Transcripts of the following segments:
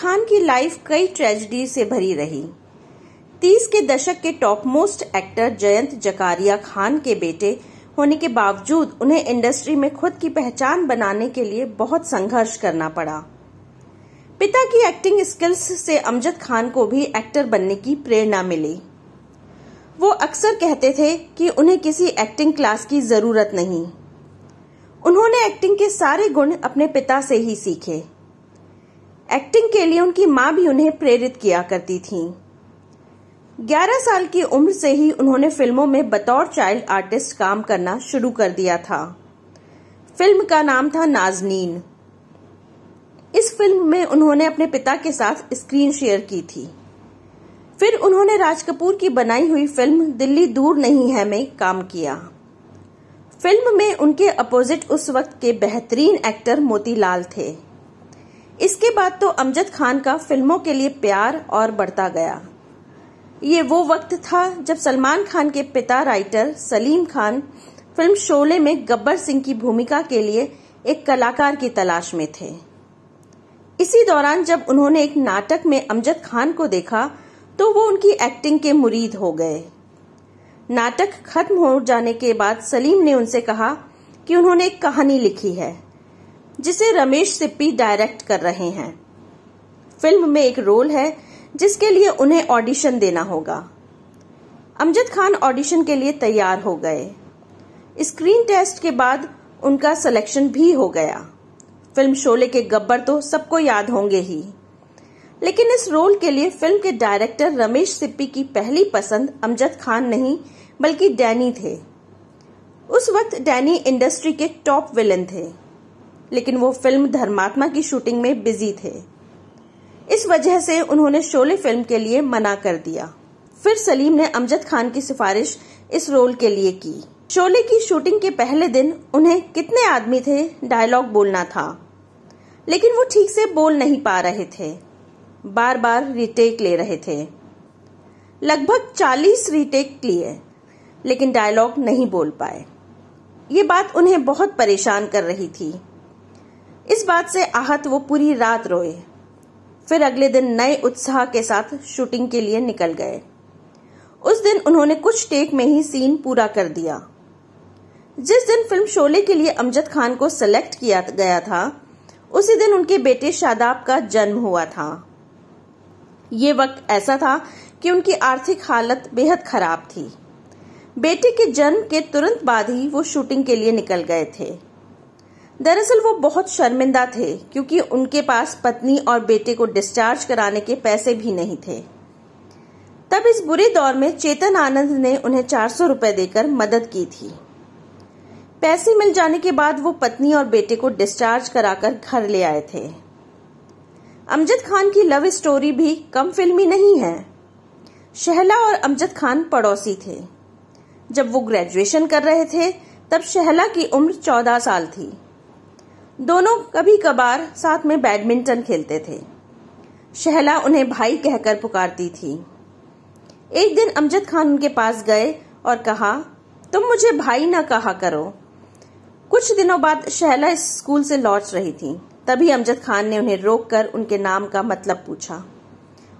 खान की लाइफ कई ट्रेजिडी से भरी रही तीस के दशक के top most actor Jayant Zakaria Khan के बेटे होने के बावजूद उन्हें इंडस्ट्री में खुद की पहचान बनाने के लिए बहुत संघर्ष करना पड़ा पिता की एक्टिंग स्किल्स से अमजद खान को भी एक्टर बनने की प्रेरणा मिली वो अक्सर कहते थे कि उन्हें किसी एक्टिंग क्लास की जरूरत नहीं उन्होंने एक्टिंग के सारे गुण अपने पिता से ही सीखे एक्टिंग के लिए उनकी माँ भी उन्हें प्रेरित किया करती थी 11 साल की उम्र से ही उन्होंने फिल्मों में बतौर चाइल्ड आर्टिस्ट काम करना शुरू कर दिया था फिल्म का नाम था नाजनीन इस फिल्म में उन्होंने अपने पिता के साथ स्क्रीन शेयर की थी फिर उन्होंने राज कपूर की बनाई हुई फिल्म दिल्ली दूर नहीं है में काम किया फिल्म में उनके अपोजिट उस वक्त के बेहतरीन एक्टर मोतीलाल थे इसके बाद तो अमजद खान का फिल्मों के लिए प्यार और बढ़ता गया ये वो वक्त था जब सलमान खान के पिता राइटर सलीम खान फिल्म शोले में गब्बर सिंह की भूमिका के लिए एक कलाकार की तलाश में थे इसी दौरान जब उन्होंने एक नाटक में अमजद खान को देखा तो वो उनकी एक्टिंग के मुरीद हो गए नाटक खत्म हो जाने के बाद सलीम ने उनसे कहा कि उन्होंने एक कहानी लिखी है जिसे रमेश सिप्पी डायरेक्ट कर रहे हैं फिल्म में एक रोल है जिसके लिए उन्हें ऑडिशन देना होगा अमजद खान ऑडिशन के लिए तैयार हो गए स्क्रीन टेस्ट के बाद उनका सिलेक्शन भी हो गया फिल्म शोले के गब्बर तो सबको याद होंगे ही लेकिन इस रोल के लिए फिल्म के डायरेक्टर रमेश सिप्पी की पहली पसंद अमजद खान नहीं बल्कि डैनी थे उस वक्त डैनी इंडस्ट्री के टॉप विलन थे लेकिन वो फिल्म धर्मात्मा की शूटिंग में बिजी थे इस वजह से उन्होंने शोले फिल्म के लिए मना कर दिया फिर सलीम ने अमजद खान की सिफारिश इस रोल के लिए की शोले की शूटिंग के पहले दिन उन्हें कितने आदमी थे डायलॉग बोलना था लेकिन वो ठीक से बोल नहीं पा रहे थे बार बार रिटेक ले रहे थे लगभग 40 रिटेक लिए लेकिन डायलॉग नहीं बोल पाए ये बात उन्हें बहुत परेशान कर रही थी इस बात से आहत वो पूरी रात रोए फिर अगले दिन नए उत्साह के साथ शूटिंग के लिए निकल गए उस दिन उन्होंने कुछ टेक में ही सीन पूरा कर दिया जिस दिन फिल्म शोले के लिए अमजद खान को सिलेक्ट किया गया था उसी दिन उनके बेटे शादाब का जन्म हुआ था ये वक्त ऐसा था कि उनकी आर्थिक हालत बेहद खराब थी बेटे के जन्म के तुरंत बाद ही वो शूटिंग के लिए निकल गए थे दरअसल वो बहुत शर्मिंदा थे क्योंकि उनके पास पत्नी और बेटे को डिस्चार्ज कराने के पैसे भी नहीं थे तब इस बुरे दौर में चेतन आनंद ने उन्हें चार सौ देकर मदद की थी पैसे मिल जाने के बाद वो पत्नी और बेटे को डिस्चार्ज कराकर घर ले आए थे अमजद खान की लव स्टोरी भी कम फिल्मी नहीं है शहला और अमजद खान पड़ोसी थे जब वो ग्रेजुएशन कर रहे थे तब शहला की उम्र चौदह साल थी दोनों कभी कभार साथ में बैडमिंटन खेलते थे शहला उन्हें भाई कहकर पुकारती थी एक दिन अमजद खान उनके पास गए और कहा तुम मुझे भाई ना कहा करो कुछ दिनों बाद शहला इस स्कूल से लौट रही थी तभी अमजद खान ने उन्हें रोककर उनके नाम का मतलब पूछा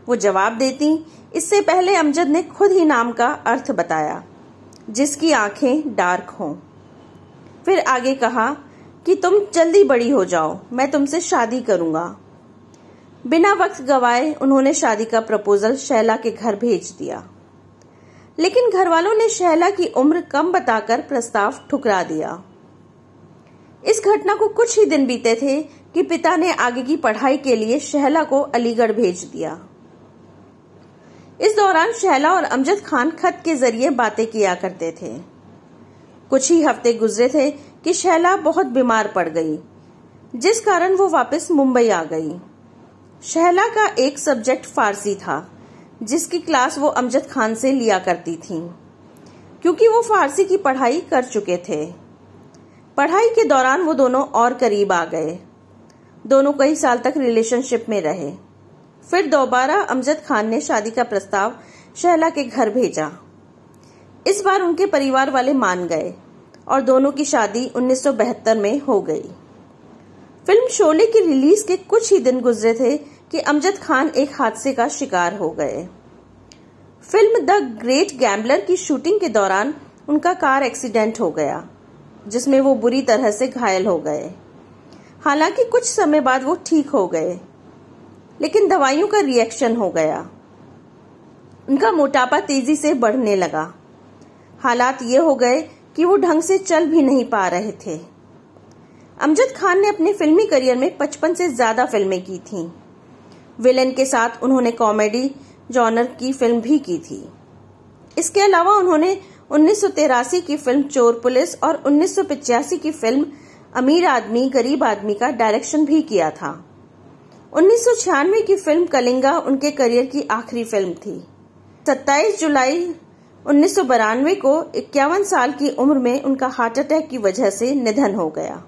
वो जवाब देती इससे पहले अमजद ने खुद ही नाम का अर्थ बताया जिसकी आंखें डार्क हों फिर आगे कहा कि तुम जल्दी बड़ी हो जाओ मैं तुमसे शादी करूंगा बिना वक्त गवाए उन्होंने शादी का प्रपोजल शैला के घर भेज दिया लेकिन घर वालों ने शैला की उम्र कम बताकर प्रस्ताव ठुकरा दिया इस घटना को कुछ ही दिन बीते थे कि पिता ने आगे की पढ़ाई के लिए शहला को अलीगढ़ भेज दिया इस दौरान शहला और अमजद खान खत के जरिए बातें किया करते थे कुछ ही हफ्ते गुजरे थे कि शैला बहुत बीमार पड़ गई जिस कारण वो वापस मुंबई आ गई शहला का एक सब्जेक्ट फारसी था जिसकी क्लास वो अमजद खान से लिया करती थी क्योंकि वो फारसी की पढ़ाई कर चुके थे पढ़ाई के दौरान वो दोनों और करीब आ गए दोनों कई साल तक रिलेशनशिप में रहे फिर दोबारा अमजद खान ने शादी का प्रस्ताव शहला के घर भेजा इस बार उनके परिवार वाले मान गए और दोनों की शादी 1972 में हो गई फिल्म शोले की रिलीज के कुछ ही दिन गुजरे थे कि अमजद खान एक हादसे का शिकार हो गए फिल्म द ग्रेट गैम्बलर की शूटिंग के दौरान उनका कार एक्सीडेंट हो गया जिसमें वो बुरी तरह से घायल हो गए हालांकि कुछ समय बाद वो ठीक हो गए लेकिन दवाइयों का रिएक्शन हो गया उनका मोटापा तेजी से बढ़ने लगा हालात ये हो गए कि वो ढंग से चल भी नहीं पा रहे थे अमजद खान ने अपने फिल्मी करियर में पचपन से ज्यादा फिल्में की थीं। विलेन के साथ उन्होंने कॉमेडी जॉनर की फिल्म भी की थी इसके अलावा उन्होंने उन्नीस की फिल्म चोर पुलिस और उन्नीस की फिल्म अमीर आदमी गरीब आदमी का डायरेक्शन भी किया था उन्नीस की फिल्म कलिंगा उनके करियर की आखिरी फिल्म थी 27 जुलाई उन्नीस को इक्यावन साल की उम्र में उनका हार्ट अटैक की वजह से निधन हो गया